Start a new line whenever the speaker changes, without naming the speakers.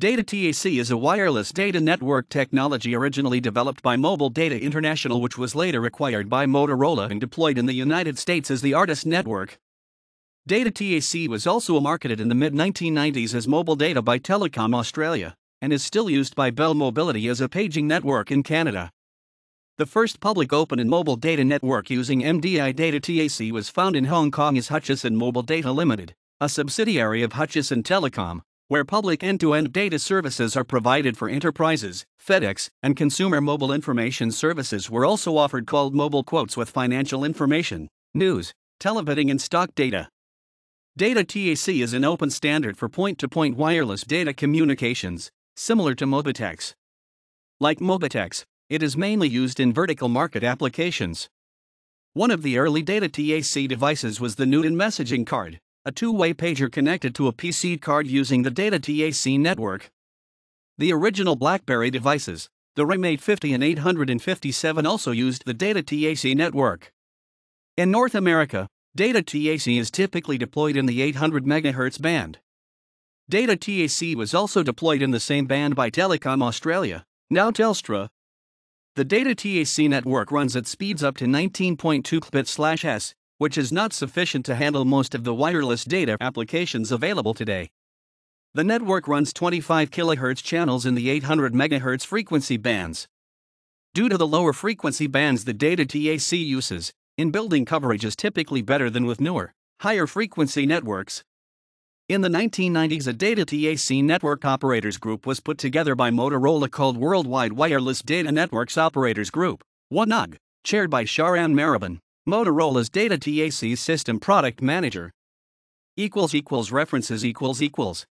Data TAC is a wireless data network technology originally developed by Mobile Data International, which was later acquired by Motorola and deployed in the United States as the Artist Network. Data TAC was also marketed in the mid 1990s as mobile data by Telecom Australia and is still used by Bell Mobility as a paging network in Canada. The first public open and mobile data network using MDI Data TAC was found in Hong Kong as Hutchison Mobile Data Limited, a subsidiary of Hutchison Telecom where public end-to-end data services are provided for enterprises, FedEx, and consumer mobile information services were also offered called mobile quotes with financial information, news, telebidding and stock data. Data TAC is an open standard for point-to-point wireless data communications, similar to Mobitex. Like Mobitex, it is mainly used in vertical market applications. One of the early data TAC devices was the Newton messaging card, a two-way pager connected to a PC card using the Data TAC network. The original BlackBerry devices, the Raymate 50 and 857 also used the Data TAC network. In North America, Data TAC is typically deployed in the 800 MHz band. Data TAC was also deployed in the same band by Telecom Australia, now Telstra. The Data TAC network runs at speeds up to 19.2 kbps which is not sufficient to handle most of the wireless data applications available today. The network runs 25 kHz channels in the 800 MHz frequency bands. Due to the lower frequency bands the data TAC uses, in-building coverage is typically better than with newer, higher frequency networks. In the 1990s a data TAC network operators group was put together by Motorola called Worldwide Wireless Data Networks Operators Group, WANUG, chaired by Sharan Maravan. Motorola's Data TAC System Product Manager. Equals equals references equals equals.